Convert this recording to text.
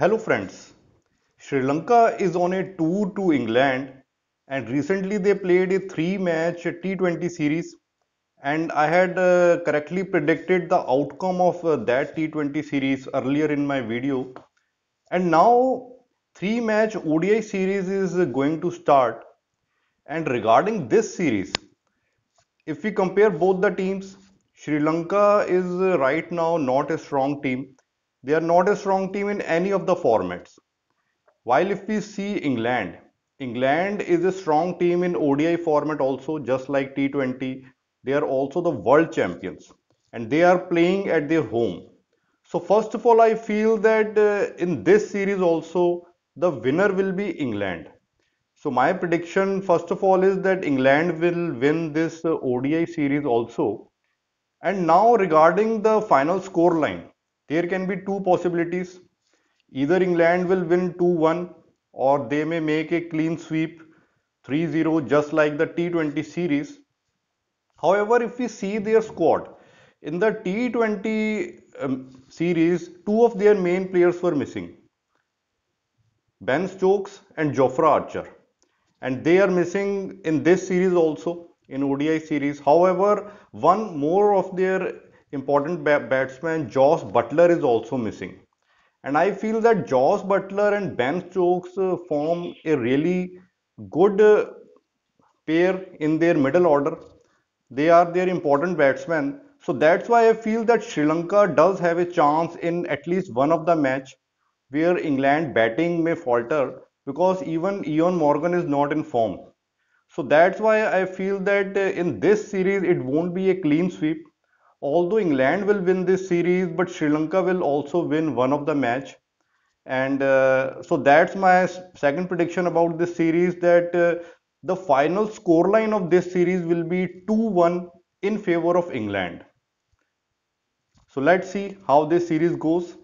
Hello friends, Sri Lanka is on a tour to England and recently they played a 3 match T20 series and I had uh, correctly predicted the outcome of uh, that T20 series earlier in my video and now 3 match ODI series is going to start and regarding this series if we compare both the teams Sri Lanka is uh, right now not a strong team they are not a strong team in any of the formats. While if we see England, England is a strong team in ODI format also, just like T20. They are also the world champions and they are playing at their home. So, first of all, I feel that uh, in this series also the winner will be England. So, my prediction first of all is that England will win this uh, ODI series also. And now, regarding the final score line, here can be two possibilities. Either England will win 2-1 or they may make a clean sweep 3-0 just like the T20 series. However, if we see their squad, in the T20 um, series, two of their main players were missing. Ben Stokes and Jofra Archer. And they are missing in this series also, in ODI series. However, one more of their important batsman Josh Butler is also missing. And I feel that Josh Butler and Ben Stokes uh, form a really good uh, pair in their middle order. They are their important batsmen. So that's why I feel that Sri Lanka does have a chance in at least one of the match where England batting may falter because even Eon Morgan is not in form. So that's why I feel that uh, in this series it won't be a clean sweep although England will win this series but Sri Lanka will also win one of the match and uh, so that's my second prediction about this series that uh, the final scoreline of this series will be 2-1 in favor of England so let's see how this series goes